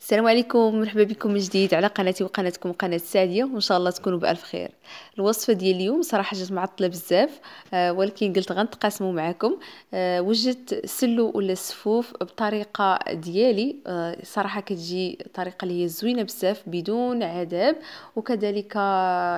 السلام عليكم مرحبا بكم من جديد على قناتي وقناتكم قناه ساديه وان شاء الله تكونوا بالف خير الوصفه ديال اليوم صراحه جات معطله بزاف آه، ولكن قلت غنتقاسموا معكم آه، وجدت سلو ولا سفوف بطريقه ديالي آه، صراحه كتجي طريقه اللي هي زوينه بزاف بدون عذاب وكذلك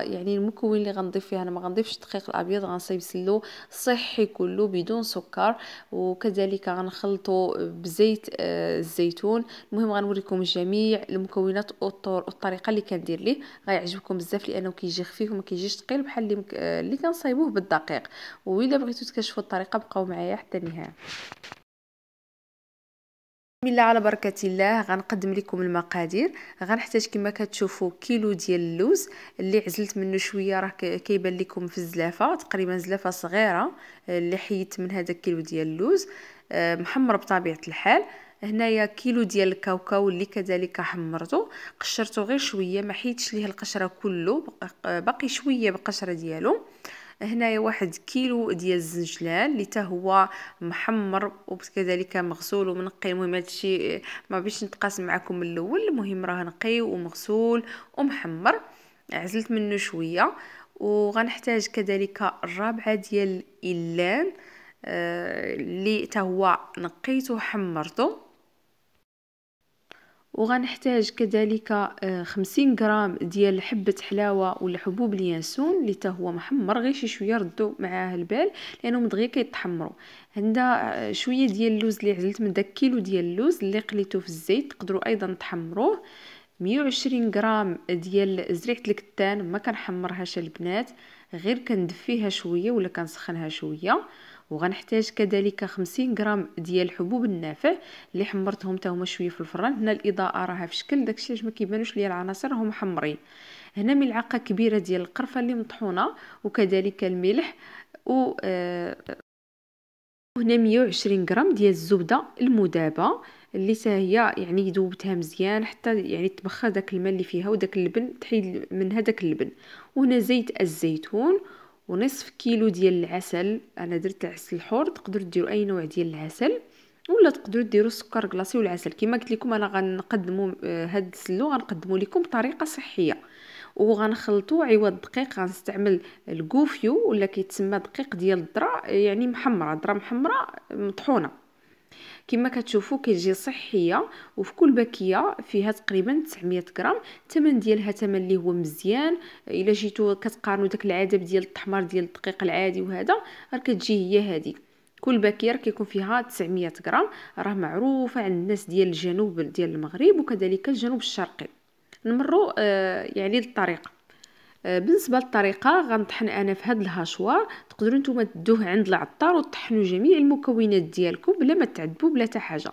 يعني المكون اللي غنضيف فيها انا ما غنضيفش الدقيق الابيض غنصايب سلو صحي كله بدون سكر وكذلك غنخلطه بزيت الزيتون المهم غنوريكم جميع المكونات والطريقه اللي كندير ليه غيعجبكم بزاف لانه كيجي خفيف وما كيجيش ثقيل بحال اللي مك... آه، اللي كنصايبوه بالدقيق وإلا بغيتو تكشفوا الطريقه بقاو معايا حتى النهايه بسم الله على بركه الله غنقدم لكم المقادير غنحتاج كما كتشوفوا كيلو ديال اللوز اللي عزلت منه شويه راه كيبان لكم في الزلافه تقريبا زلافه صغيره آه، اللي حيدت من هذا الكيلو ديال اللوز آه، محمر بطبيعه الحال هنايا كيلو ديال الكاوكاو اللي كذلك حمرته قشرته غير شويه ما حيتش ليه القشره كله باقي شويه بالقشره ديالو هنايا واحد كيلو ديال الزنجلان اللي حتى هو محمر وكذلك مغسول ومنقي المهم هادشي ما باش نتقاسم معكم من الاول المهم راه نقي ومغسول ومحمر عزلت منه شويه وغنحتاج كذلك الرابعه ديال الإلان آه، اللي آه حتى هو نقيته وحمرته وغنحتاج كذلك آه، خمسين غرام ديال حبة حلاوة ولا حبوب اليانسون اللي تا هو محمر غير شي شوية ردو معاه البال لأنهم دغيا كيتحمرو عندها آه، شوية ديال اللوز اللي عزلت من داك كيلو ديال اللوز اللي قليته في الزيت تقدروا أيضا تحمروه مية وعشرين غرام ديال زريعه الكتان ما كنحمرهاش البنات غير كندفيها شويه ولا كنسخنها شويه وغنحتاج كذلك 50 غرام ديال الحبوب النافع اللي حمرتهم حتى هما شويه في الفران هنا الاضاءه راها في شكل داكشي علاش ما كيبانوش ليا العناصر هما حمرين هنا ملعقه كبيره ديال القرفه اللي مطحونه وكذلك الملح و آه، هنا 120 غرام ديال الزبده المذابه اللي حتى هي يعني ذوبتها مزيان حتى يعني تبخر داك الماء اللي فيها وداك اللبن تحيد منها داك اللبن وهنا زيت الزيتون ونصف كيلو ديال العسل انا درت العسل الحر تقدروا ديروا اي نوع ديال العسل ولا تقدروا ديروا السكر كلاصي والعسل كما قلت لكم انا غنقدموا آه، هاد السلو غنقدموا لكم بطريقه صحيه وغنخلطوا عوض الدقيق غنستعمل الكوفيو ولا كيتسمى دقيق ديال الذره يعني محمره ذره محمره مطحونه كما كتشوفوا كتجي صحيه وفي كل باكيه فيها تقريبا 900 غرام الثمن ديالها ثمن اللي هو مزيان الا جيتو كتقارنوا داك العدد ديال التحمر ديال الدقيق العادي وهذا راه كتجي هي هذه كل باكيه كيكون فيها 900 غرام راه معروفه عند الناس ديال الجنوب ديال المغرب وكذلك الجنوب الشرقي نمروا آه يعني للطريقه بالنسبه للطريقه غنطحن انا في هذا الهاشوار تقدروا نتوما تدوه عند العطار وتطحنوا جميع المكونات ديالكم بلا ما تعذبوا بلا حتى حاجه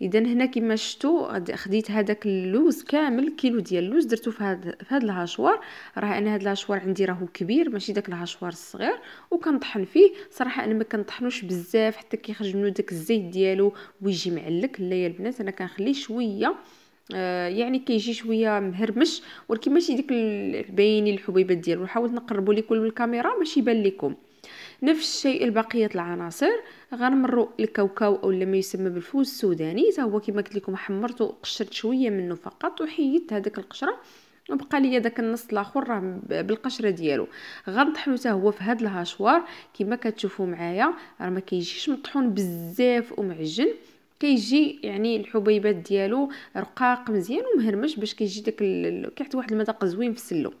اذا هنا كما شفتوا خديت هذاك اللوز كامل كيلو ديال اللوز درتو في هذا في هذا الهاشوار راه انا هذا الهاشوار عندي راهو كبير ماشي داك الهاشوار الصغير وكنطحن فيه صراحه انا ما كنطحنوش بزاف حتى كيخرج منه داك الزيت ديالو ويجي معلك لا يا البنات انا كنخليه شويه آه، يعني كيجي شويه مهرمش ولكن ماشي ديك باين الحبيبات ديالو نحاول نقربوا كل الكاميرا باش يبان لكم نفس الشيء لبقيه العناصر غنمروا الكاوكاو او ما يسمى بالفوز السوداني حتى هو كما قلت لكم حمرته وقشرت شويه منه فقط وحيدت هذاك القشره وبقى لي داك النص الاخر راه بالقشره ديالو غنطحنو حتى هو في هاد الهاشوار كما كتشوفوا معايا راه ما كيجيش مطحون بزاف ومعجن كيجي يعني الحبيبات ديالو رقاق مزيان ومهرمش باش كيجي داك ال... كيعطي واحد المذاق زوين في السلو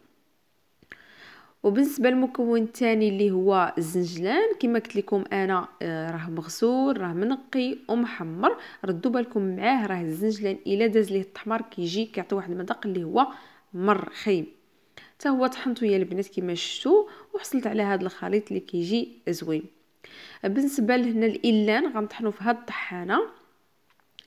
وبالنسبه للمكون الثاني اللي هو الزنجلان كما قلت لكم انا آه، راه مغسول راه منقي ومحمر ردوا بالكم معاه راه الزنجلان الا داز ليه التحمر كيجي كيعطي واحد المذاق اللي هو مر خايب حتى هو طحنته يا البنات كما شفتوا وحصلت على هذا الخليط اللي كيجي زوين بالنسبه لهنا الالان غنطحنوا في هاد الطحانه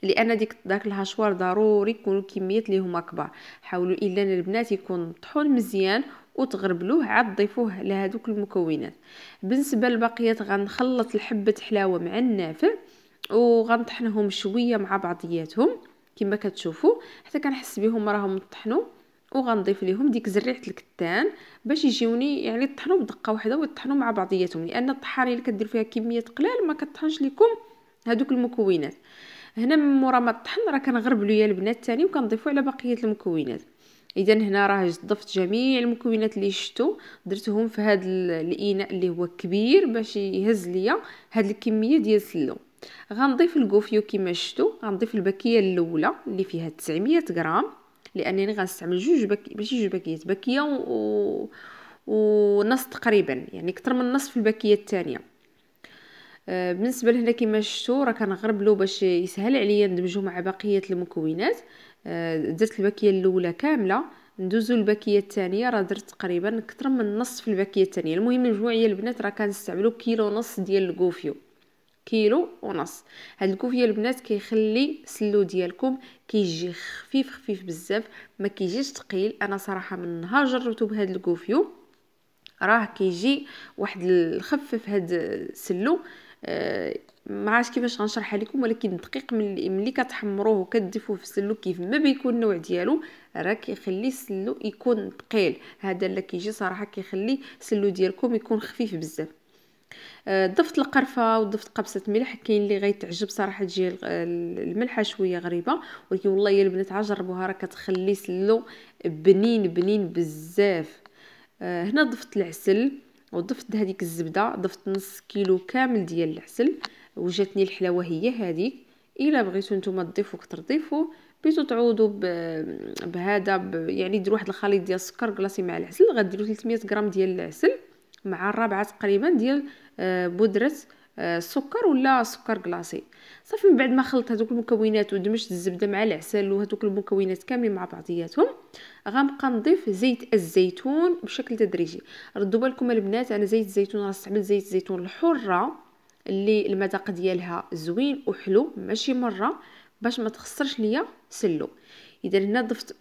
لان ديك داك الهشوار ضروري يكونوا كميات اللي هما كبار حاولوا الا البنات يكون طحون مزيان وتغربلوه عاد ضيفوه لهذوك المكونات بالنسبه للبقيات غنخلط الحبه حلاوه مع النافع وغنطحنهم شويه مع بعضياتهم كما كتشوفوا حتى كنحس بهم راهم طحنوا وغنضيف لهم ديك زريعه الكتان باش يجيوني يعني طحنوا بدقه واحده ويطحنوا مع بعضياتهم لان الطحاري اللي كدير فيها كميه قلال ما كطحنش لكم هذوك المكونات هنا من مورا ما طحن راه كنغرب ليا البنات الثاني وكنضيفو على بقيه المكونات اذا هنا راه ضفت جميع المكونات اللي شفتو درتهم في هذا الاناء اللي هو كبير باش يهز ليا هاد الكميه ديال السلو غنضيف الكوفيو كما شفتو غنضيف الباكيه الاولى اللي فيها 900 غرام لانني غنستعمل جوج باكي ماشي جوج باكيات باكيه و... ونص تقريبا يعني اكثر من نصف الباكيه الثانيه آه، بالنسبه لهنا كما شفتوا راه كنغربلو باش يسهل عليا ندمجو مع بقيه المكونات آه، درت الباكيه الاولى كامله ندوزو الباكيه الثانيه راه درت تقريبا اكثر من نص في الباكيه الثانيه المهم المجموعيه البنات راه كنستعملو كيلو ونص ديال الكوفيو كيلو ونص هاد الكوفيه البنات كيخلي سلو ديالكم كيجي خفيف خفيف بزاف ما كيجيش ثقيل انا صراحه من نهار جربته بهاد الكوفيو راه كيجي واحد الخفف هاد السلو ما عرفتش كيفاش غنشرحها لكم ولكن الدقيق ملي, ملي كتحمروه وكتضيفوه في السلو كيف ما بيكون النوع ديالو راه كيخلي السلو يكون ثقيل هذا اللي كيجي صراحه كيخلي السلو ديالكم يكون خفيف بزاف آه، ضفت القرفه وضفت قبسه ملح كاين اللي غيتعجب صراحه تجي الملحه شويه غريبه ولكن والله يا البنات عجربوها راه كتخلي السلو بنين بنين بزاف آه، هنا ضفت العسل وضفت هذيك الزبده ضفت نص كيلو كامل ديال العسل وجاتني الحلاوه هي هذيك الا بغيتو نتوما تضيفوا كتر ضيفوا بيتو تعوضوا بهذا ب... يعني ديروا واحد الخليط ديال السكر كلاصي مع العسل غديروا 300 غرام ديال العسل مع الرابعه تقريبا ديال آه، بودره السكر آه، ولا سكر كلاصي صافي من بعد ما خلطت هذوك المكونات ودمجت الزبده مع العسل وهذوك المكونات كاملين مع بعضياتهم غنبقى نضيف زيت الزيتون بشكل تدريجي ردوا بالكم البنات انا زيت الزيتون غنستعمل زيت الزيتون الحره اللي المذاق ديالها زوين وحلو ماشي مره باش ما تخسرش ليا سلو اذا هنا ضفت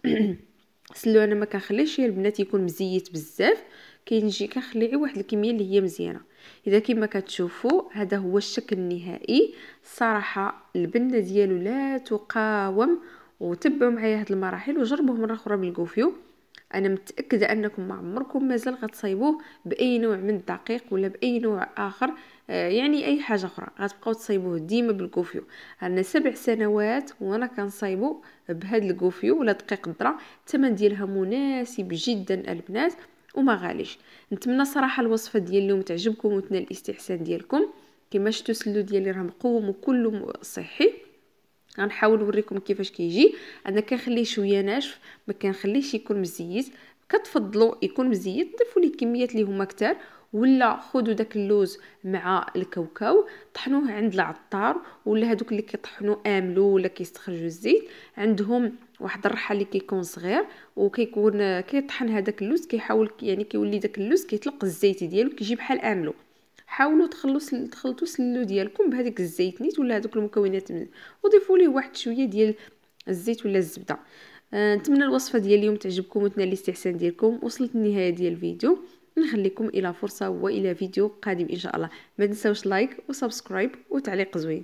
سلو انا ما كنخليش البنات يكون مزيت بزاف كنجي كنخلي غير واحد الكميه اللي هي مزيانه اذا كما كتشوفوا هذا هو الشكل النهائي صراحه البنه ديالو لا تقاوم وتبعوا معايا هاد المراحل وجربوه مره اخرى بالكوفيو انا متاكده انكم ما عمركم مازال غتصايبوه باي نوع من الدقيق ولا باي نوع اخر آه، يعني اي حاجه اخرى غتبقاو تصايبوه ديما بالكوفيو انا سبع سنوات وانا كنصايبو بهاد الكوفيو ولا دقيق الذره الثمن ديالها مناسب جدا البنات وما غاليش نتمنى صراحه الوصفه ديال اليوم تعجبكم وتنال الاستحسان ديالكم كما شفتوا سلو ديالي راه مقوم وكله صحي غنحاول نوريكم كيفاش كيجي انا كنخليه شويه ناشف ما كنخليهش يكون مزيز كتفضلوا يكون مزيز ضيفوا ليه الكميات اللي هما كتار ولا خدوا داك اللوز مع الكاوكاو طحنوه عند العطار ولا هذوك اللي كيطحنوا املو ولا كيستخرجوا الزيت عندهم واحد الرحه اللي كيكون صغير وكيكون كيطحن هذاك اللوز كيحاول يعني كيولي داك اللوز كيطلق الزيت ديالو كيجي بحال املو حاولوا تخلص تخلطوا السلو ديالكم بهذيك الزيت نيت ولا هذوك المكونات وضيفوا ليه واحد شويه ديال الزيت ولا الزبده آه، نتمنى الوصفه ديال اليوم تعجبكم وتنال الاستحسان ديالكم وصلت النهايه ديال الفيديو نخليكم الى فرصه والى فيديو قادم ان شاء الله ما تنساوش لايك وسبسكرايب وتعليق زوين